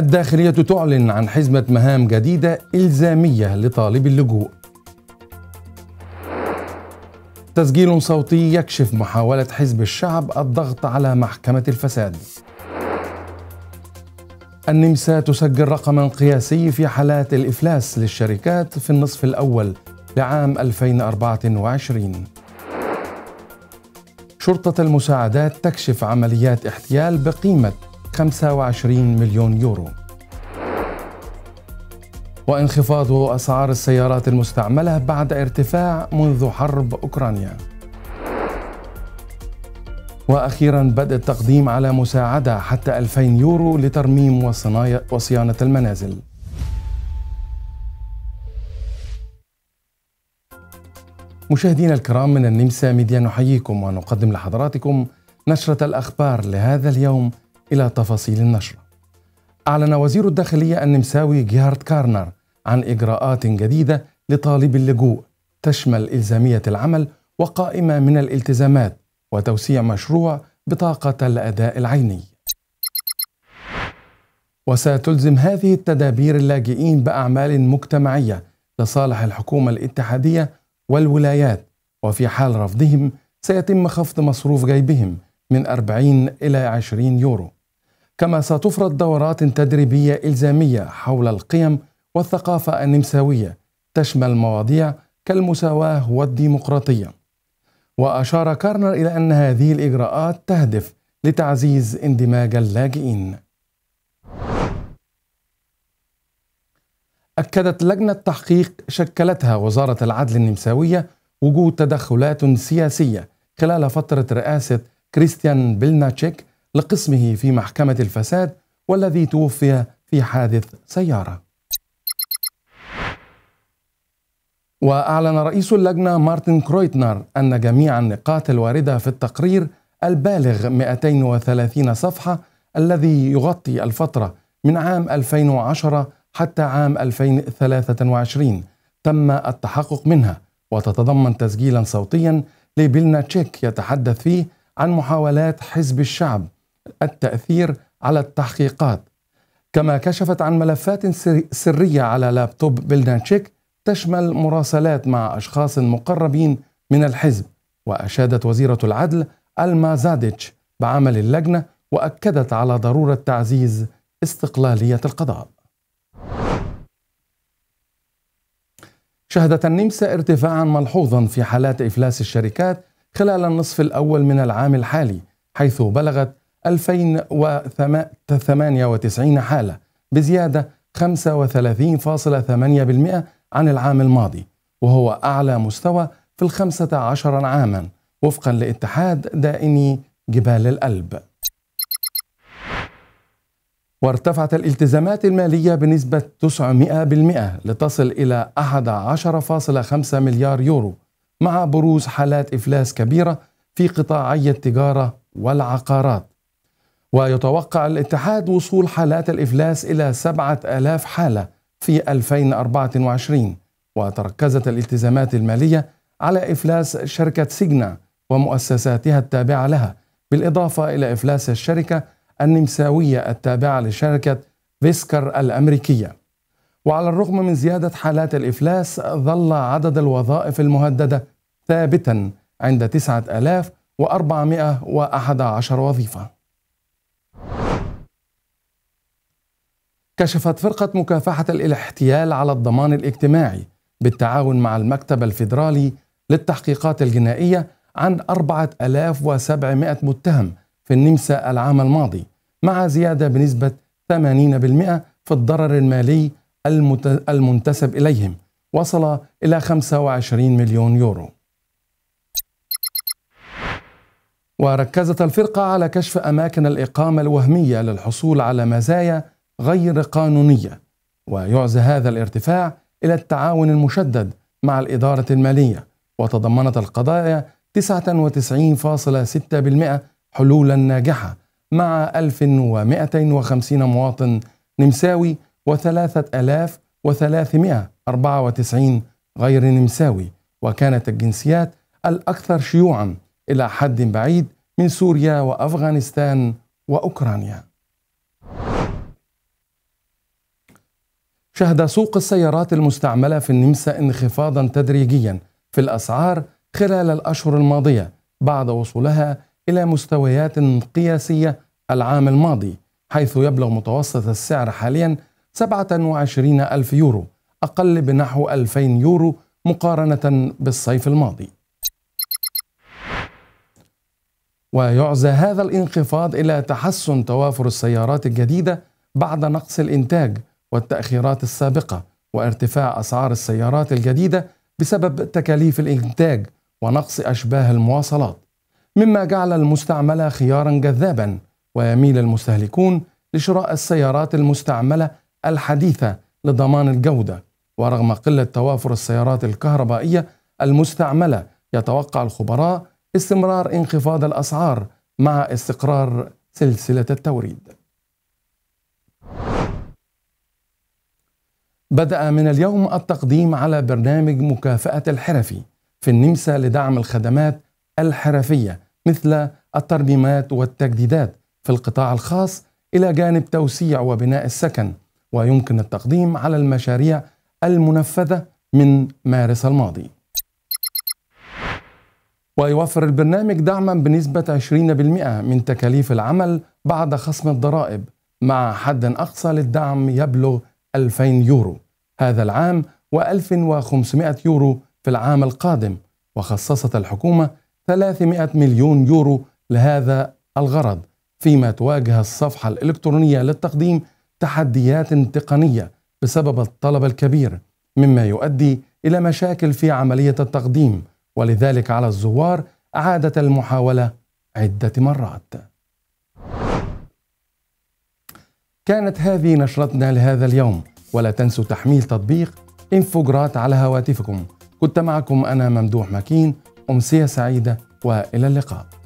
الداخلية تعلن عن حزمة مهام جديدة إلزامية لطالب اللجوء. تسجيل صوتي يكشف محاولة حزب الشعب الضغط على محكمة الفساد. النمسا تسجل رقما قياسي في حالات الإفلاس للشركات في النصف الأول لعام 2024. شرطة المساعدات تكشف عمليات احتيال بقيمة 25 مليون يورو وانخفاض أسعار السيارات المستعملة بعد ارتفاع منذ حرب أوكرانيا وأخيرا بدء التقديم على مساعدة حتى 2000 يورو لترميم وصيانة المنازل مشاهدينا الكرام من النمسا ميديا نحييكم ونقدم لحضراتكم نشرة الأخبار لهذا اليوم إلى تفاصيل النشر أعلن وزير الداخلية النمساوي جيهارد كارنر عن إجراءات جديدة لطالب اللجوء تشمل إلزامية العمل وقائمة من الالتزامات وتوسيع مشروع بطاقة الأداء العيني وستلزم هذه التدابير اللاجئين بأعمال مجتمعية لصالح الحكومة الاتحادية والولايات وفي حال رفضهم سيتم خفض مصروف جيبهم من 40 إلى 20 يورو كما ستفرض دورات تدريبية إلزامية حول القيم والثقافة النمساوية تشمل مواضيع كالمساواة والديمقراطية وأشار كارنر إلى أن هذه الإجراءات تهدف لتعزيز اندماج اللاجئين أكدت لجنة تحقيق شكلتها وزارة العدل النمساوية وجود تدخلات سياسية خلال فترة رئاسة كريستيان بلناتشيك لقسمه في محكمة الفساد والذي توفي في حادث سيارة. وأعلن رئيس اللجنة مارتن كرويتنر أن جميع النقاط الواردة في التقرير البالغ 230 صفحة الذي يغطي الفترة من عام 2010 حتى عام 2023 تم التحقق منها وتتضمن تسجيلا صوتيا لبيلنا تشيك يتحدث فيه عن محاولات حزب الشعب التأثير على التحقيقات كما كشفت عن ملفات سرية على لابتوب بلدانشيك تشمل مراسلات مع أشخاص مقربين من الحزب وأشادت وزيرة العدل ألما زاديتش بعمل اللجنة وأكدت على ضرورة تعزيز استقلالية القضاء شهدت النمسا ارتفاعا ملحوظا في حالات إفلاس الشركات خلال النصف الأول من العام الحالي حيث بلغت 2098 حالة بزيادة 35.8% عن العام الماضي وهو أعلى مستوى في الخمسة عشر عاما وفقا لاتحاد دائني جبال الألب وارتفعت الالتزامات المالية بنسبة 900% لتصل إلى 11.5 مليار يورو مع بروز حالات إفلاس كبيرة في قطاعي التجارة والعقارات ويتوقع الاتحاد وصول حالات الإفلاس إلى 7000 حالة في 2024 وتركزت الالتزامات المالية على إفلاس شركة سيجنا ومؤسساتها التابعة لها بالإضافة إلى إفلاس الشركة النمساوية التابعة لشركة فيسكر الأمريكية وعلى الرغم من زيادة حالات الإفلاس ظل عدد الوظائف المهددة ثابتا عند 9411 وظيفة كشفت فرقة مكافحة الاحتيال على الضمان الاجتماعي بالتعاون مع المكتب الفيدرالي للتحقيقات الجنائية عن 4700 متهم في النمسا العام الماضي مع زيادة بنسبة 80% في الضرر المالي المنتسب إليهم وصل إلى 25 مليون يورو وركزت الفرقة على كشف أماكن الإقامة الوهمية للحصول على مزايا غير قانونية ويعزى هذا الارتفاع إلى التعاون المشدد مع الإدارة المالية وتضمنت القضايا 99.6% حلولا ناجحة مع 1250 مواطن نمساوي و3394 غير نمساوي وكانت الجنسيات الأكثر شيوعا إلى حد بعيد من سوريا وأفغانستان وأوكرانيا شهد سوق السيارات المستعملة في النمسا انخفاضا تدريجيا في الأسعار خلال الأشهر الماضية بعد وصولها إلى مستويات قياسية العام الماضي حيث يبلغ متوسط السعر حاليا 27 ألف يورو أقل بنحو 2000 يورو مقارنة بالصيف الماضي ويعزى هذا الانخفاض إلى تحسن توافر السيارات الجديدة بعد نقص الإنتاج والتأخيرات السابقة وارتفاع أسعار السيارات الجديدة بسبب تكاليف الإنتاج ونقص أشباه المواصلات مما جعل المستعملة خيارا جذابا ويميل المستهلكون لشراء السيارات المستعملة الحديثة لضمان الجودة ورغم قلة توافر السيارات الكهربائية المستعملة يتوقع الخبراء استمرار انخفاض الأسعار مع استقرار سلسلة التوريد بدأ من اليوم التقديم على برنامج مكافأة الحرفي في النمسا لدعم الخدمات الحرفية مثل الترميمات والتجديدات في القطاع الخاص إلى جانب توسيع وبناء السكن ويمكن التقديم على المشاريع المنفذة من مارس الماضي ويوفر البرنامج دعما بنسبة 20% من تكاليف العمل بعد خصم الضرائب مع حد أقصى للدعم يبلغ 2000 يورو هذا العام و1500 يورو في العام القادم وخصصت الحكومة 300 مليون يورو لهذا الغرض فيما تواجه الصفحة الإلكترونية للتقديم تحديات تقنية بسبب الطلب الكبير مما يؤدي إلى مشاكل في عملية التقديم ولذلك على الزوار إعادة المحاولة عدة مرات كانت هذه نشرتنا لهذا اليوم ولا تنسوا تحميل تطبيق انفوجرات على هواتفكم كنت معكم أنا ممدوح مكين أمسية سعيدة وإلى اللقاء